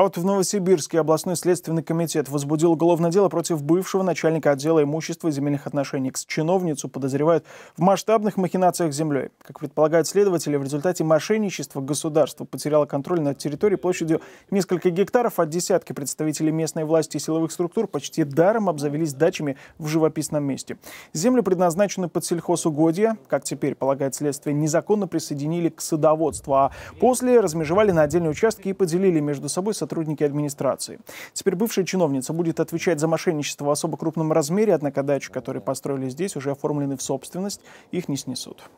А вот в Новосибирске областной следственный комитет возбудил уголовное дело против бывшего начальника отдела имущества и земельных отношений. к чиновницу подозревают в масштабных махинациях с землей. Как предполагают следователи, в результате мошенничества государство потеряло контроль над территорией площадью несколько гектаров, а десятки представителей местной власти и силовых структур почти даром обзавелись дачами в живописном месте. Земли предназначены под сельхозугодья, как теперь полагает следствие, незаконно присоединили к садоводству, а после размежевали на отдельные участки и поделили между собой с сотрудники администрации. Теперь бывшая чиновница будет отвечать за мошенничество в особо крупном размере, однако дачи, которые построили здесь, уже оформлены в собственность, их не снесут.